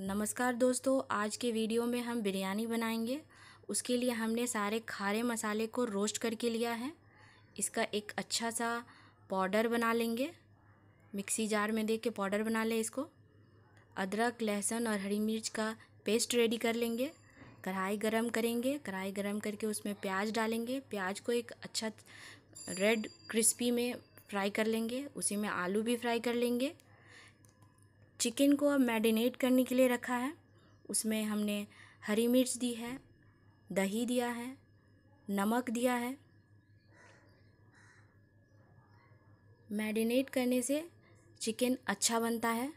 नमस्कार दोस्तों आज के वीडियो में हम बिरयानी बनाएंगे उसके लिए हमने सारे खारे मसाले को रोस्ट करके लिया है इसका एक अच्छा सा पाउडर बना लेंगे मिक्सी जार में दे के पाउडर बना लें इसको अदरक लहसुन और हरी मिर्च का पेस्ट रेडी कर लेंगे कढ़ाई गरम करेंगे कढ़ाई गरम करके उसमें प्याज डालेंगे प्याज को एक अच्छा रेड क्रिस्पी में फ्राई कर लेंगे उसी में आलू भी फ्राई कर लेंगे चिकन को अब मैरिनेट करने के लिए रखा है उसमें हमने हरी मिर्च दी है दही दिया है नमक दिया है मैरिनेट करने से चिकन अच्छा बनता है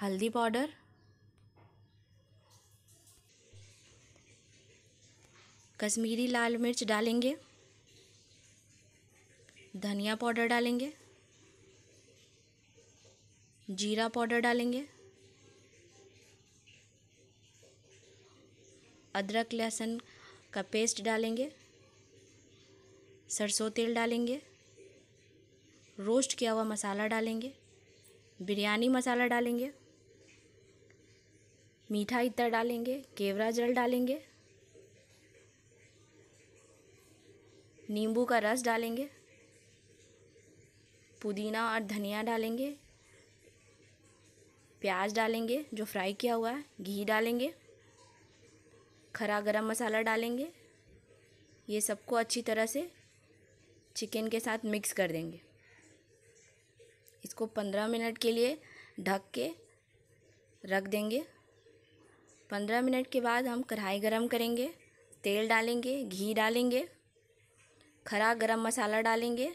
हल्दी पाउडर कश्मीरी लाल मिर्च डालेंगे धनिया पाउडर डालेंगे जीरा पाउडर डालेंगे अदरक लहसुन का पेस्ट डालेंगे सरसों तेल डालेंगे रोस्ट किया हुआ मसाला डालेंगे बिरयानी मसाला डालेंगे मीठा इतर डालेंगे केवरा जल डालेंगे नींबू का रस डालेंगे पुदीना और धनिया डालेंगे प्याज डालेंगे जो फ्राई किया हुआ है घी डालेंगे खरा गरम मसाला डालेंगे ये सबको अच्छी तरह से चिकन के साथ मिक्स कर देंगे इसको पंद्रह मिनट के लिए ढक के रख देंगे पंद्रह मिनट के बाद हम कढ़ाई गरम करेंगे तेल डालेंगे घी डालेंगे खरा गरम मसाला डालेंगे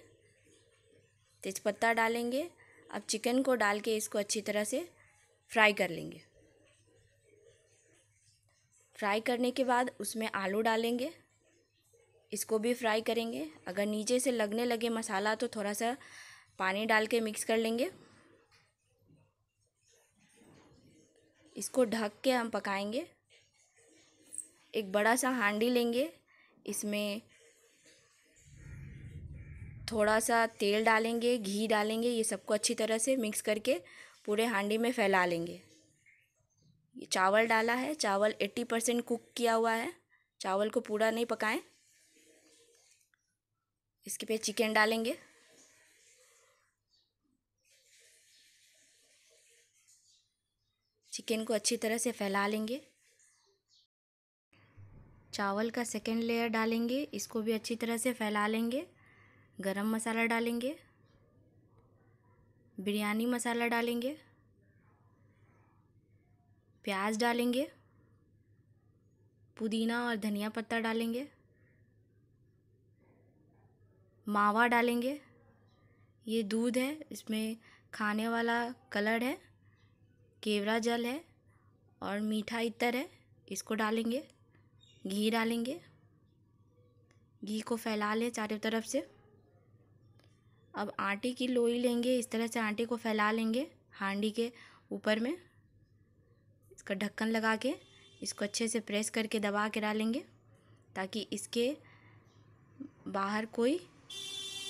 तेज़पत्ता डालेंगे अब चिकन को डाल के इसको अच्छी तरह से फ्राई कर लेंगे फ्राई करने के बाद उसमें आलू डालेंगे इसको भी फ्राई करेंगे अगर नीचे से लगने लगे मसाला तो थोड़ा सा पानी डाल के मिक्स कर लेंगे इसको ढक के हम पकाएंगे एक बड़ा सा हांडी लेंगे इसमें थोड़ा सा तेल डालेंगे घी डालेंगे ये सबको अच्छी तरह से मिक्स करके पूरे हांडी में फैला लेंगे ये चावल डाला है चावल एट्टी परसेंट कुक किया हुआ है चावल को पूरा नहीं पकाएं इसके पे चिकन डालेंगे चिकन को अच्छी तरह से फैला लेंगे चावल का सेकेंड लेयर डालेंगे इसको भी अच्छी तरह से फैला लेंगे गरम मसाला डालेंगे बिरयानी मसाला डालेंगे प्याज डालेंगे पुदीना और धनिया पत्ता डालेंगे मावा डालेंगे ये दूध है इसमें खाने वाला कलर है केवरा जल है और मीठा इतर है इसको डालेंगे घी डालेंगे घी को फैला लें चारों तरफ से अब आटे की लोई लेंगे इस तरह से आटे को फैला लेंगे हांडी के ऊपर में इसका ढक्कन लगा के इसको अच्छे से प्रेस करके दबा के डालेंगे ताकि इसके बाहर कोई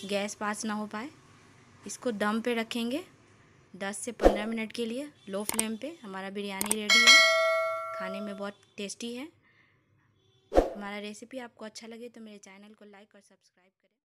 गैस पास ना हो पाए इसको दम पे रखेंगे दस से पंद्रह मिनट के लिए लो फ्लेम पे हमारा बिरयानी रेडी है खाने में बहुत टेस्टी है हमारा रेसिपी आपको अच्छा लगे तो मेरे चैनल को लाइक और सब्सक्राइब करें